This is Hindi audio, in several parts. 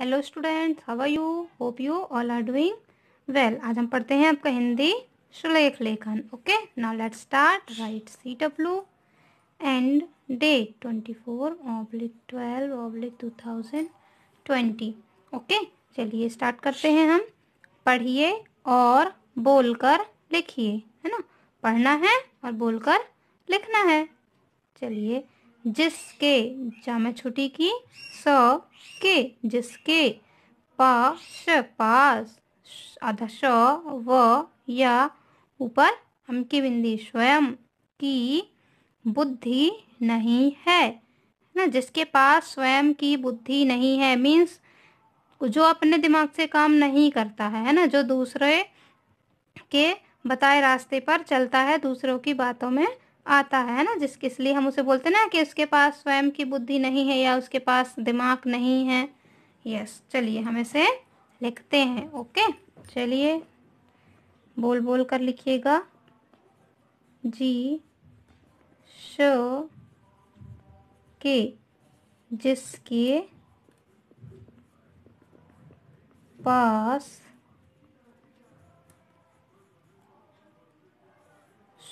Hello students how are you hope you all are doing well आज हम पढ़ते हैं आपका हिंदी श्लेख लेखन okay now let start right C W and date twenty four oblique twelve oblique two thousand twenty okay चलिए स्टार्ट करते हैं हम पढ़िए और बोलकर लिखिए है ना पढ़ना है और बोलकर लिखना है चलिए जिसके जामा छोटी की स के जिसके पास पास आधा श व या ऊपर हम की बिंदी स्वयं की बुद्धि नहीं है ना जिसके पास स्वयं की बुद्धि नहीं है मीन्स जो अपने दिमाग से काम नहीं करता है है ना जो दूसरे के बताए रास्ते पर चलता है दूसरों की बातों में आता है ना जिसके इसलिए हम उसे बोलते ना कि उसके पास स्वयं की बुद्धि नहीं है या उसके पास दिमाग नहीं है यस चलिए हम इसे लिखते हैं ओके चलिए बोल बोल कर लिखिएगा जी शो के जिसके पास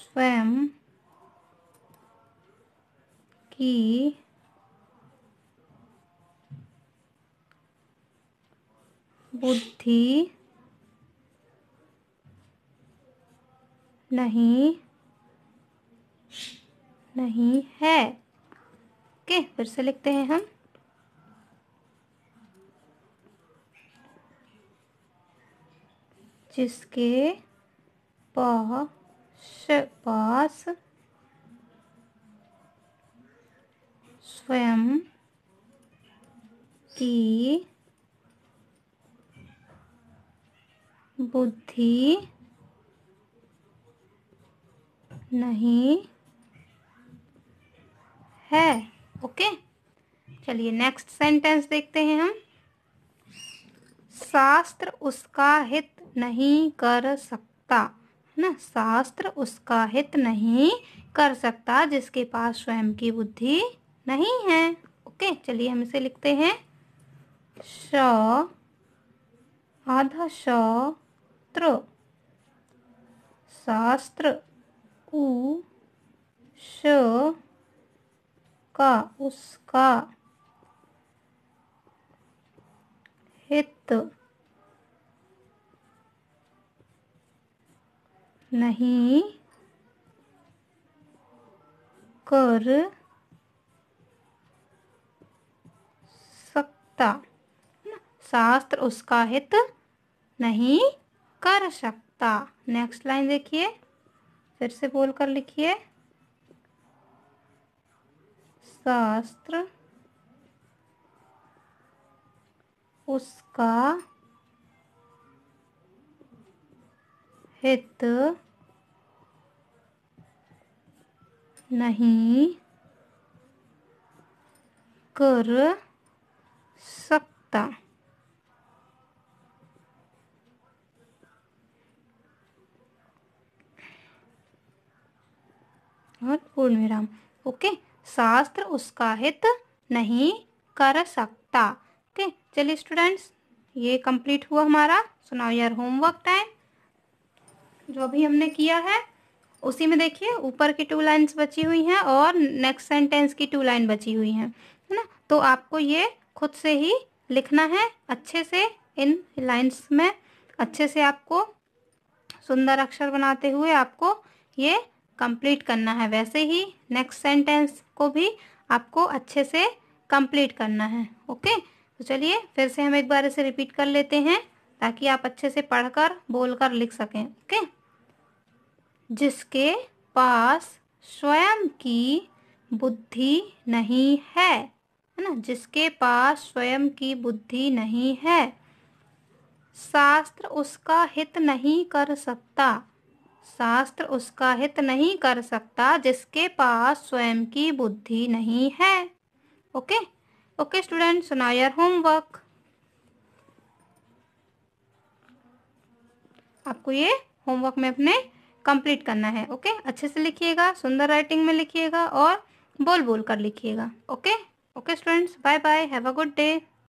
स्वयं कि बुद्धि नहीं नहीं है ओके फिर से लिखते हैं हम जिसके पास पास स्वयं की बुद्धि नहीं है ओके चलिए नेक्स्ट सेंटेंस देखते हैं हम शास्त्र उसका हित नहीं कर सकता है ना शास्त्र उसका हित नहीं कर सकता जिसके पास स्वयं की बुद्धि नहीं है ओके चलिए हम इसे लिखते हैं श आधा शास्त्र शास्त्र उ श का उसका हित नहीं कर सकता शास्त्र उसका हित नहीं कर सकता नेक्स्ट लाइन देखिए फिर से बोल कर लिखिए शास्त्र उसका हित नहीं कर सकता और पूर्ण विराम ओके शास्त्र उसका हित नहीं कर सकता ओके चलिए स्टूडेंट्स ये कंप्लीट हुआ हमारा सुनाओ यार होमवर्क टाइम जो अभी हमने किया है उसी में देखिए ऊपर की टू लाइंस बची हुई हैं और नेक्स्ट सेंटेंस की टू लाइन बची हुई हैं है ना तो आपको ये खुद से ही लिखना है अच्छे से इन लाइंस में अच्छे से आपको सुंदर अक्षर बनाते हुए आपको ये कंप्लीट करना है वैसे ही नेक्स्ट सेंटेंस को भी आपको अच्छे से कंप्लीट करना है ओके तो चलिए फिर से हम एक बार इसे रिपीट कर लेते हैं ताकि आप अच्छे से पढ़कर बोलकर लिख सकें ओके जिसके पास स्वयं की बुद्धि नहीं है है ना जिसके पास स्वयं की बुद्धि नहीं है शास्त्र उसका हित नहीं कर सकता शास्त्र उसका हित नहीं कर सकता जिसके पास स्वयं की बुद्धि नहीं है ओके ओके स्टूडेंट सुना योर होमवर्क आपको ये होमवर्क में अपने कंप्लीट करना है ओके अच्छे से लिखिएगा सुंदर राइटिंग में लिखिएगा और बोल बोल कर लिखिएगा okay Okay students, bye bye. Have a good day.